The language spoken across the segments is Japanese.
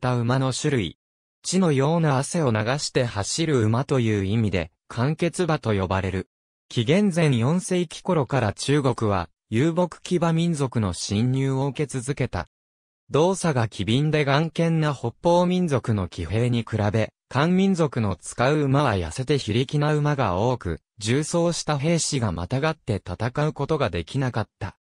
った馬の種類。血のような汗を流して走る馬という意味で、完結馬と呼ばれる。紀元前4世紀頃から中国は、遊牧騎馬民族の侵入を受け続けた。動作が機敏で眼見な北方民族の騎兵に比べ、漢民族の使う馬は痩せて非力な馬が多く、重装した兵士がまたがって戦うことができなかった。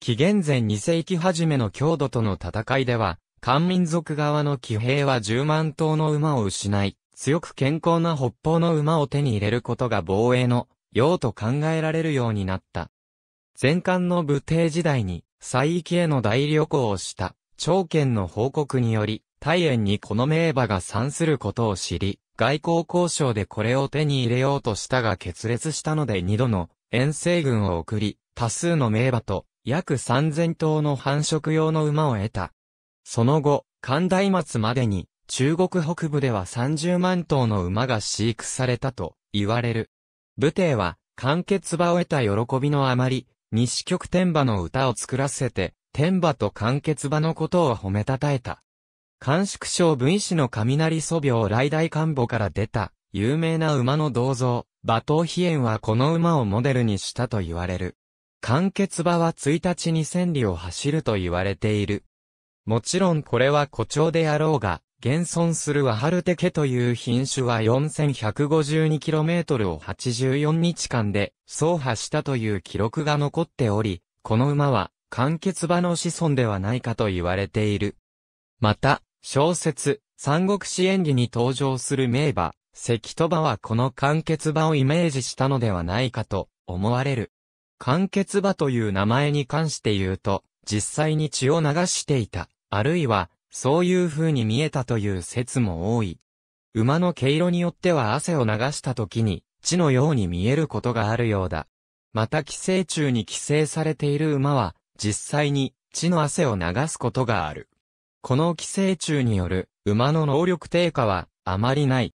紀元前2世紀初めの強度との戦いでは、漢民族側の騎兵は10万頭の馬を失い、強く健康な北方の馬を手に入れることが防衛の用と考えられるようになった。前漢の武帝時代に、西域への大旅行をした、長剣の報告により、大円にこの名馬が参することを知り、外交交渉でこれを手に入れようとしたが決裂したので二度の遠征軍を送り、多数の名馬と約三千頭の繁殖用の馬を得た。その後、寒大末までに、中国北部では30万頭の馬が飼育されたと言われる。武帝は、完結場を得た喜びのあまり、西極天馬の歌を作らせて、天馬と完結場のことを褒めたたえた。官宿省分子の雷祖廟来大官母から出た、有名な馬の銅像、馬頭飛燕はこの馬をモデルにしたと言われる。完結場は1日に千里を走ると言われている。もちろんこれは誇張であろうが、現存するワハルテケという品種は 4152km を84日間で走破したという記録が残っており、この馬は、完結馬の子孫ではないかと言われている。また、小説、三国志演技に登場する名馬、関戸馬はこの完結馬をイメージしたのではないかと思われる。完結馬という名前に関して言うと、実際に血を流していた。あるいは、そういう風に見えたという説も多い。馬の毛色によっては汗を流した時に、血のように見えることがあるようだ。また寄生虫に寄生されている馬は、実際に血の汗を流すことがある。この寄生虫による馬の能力低下はあまりない。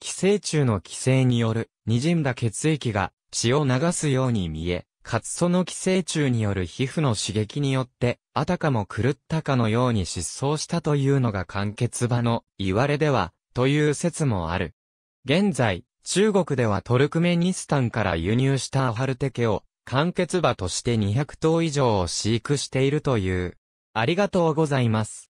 寄生虫の寄生による滲んだ血液が血を流すように見え、かつその寄生虫による皮膚の刺激によって、あたかも狂ったかのように失踪したというのが完結場の言われでは、という説もある。現在、中国ではトルクメニスタンから輸入したアハルテケを、完結場として200頭以上を飼育しているという。ありがとうございます。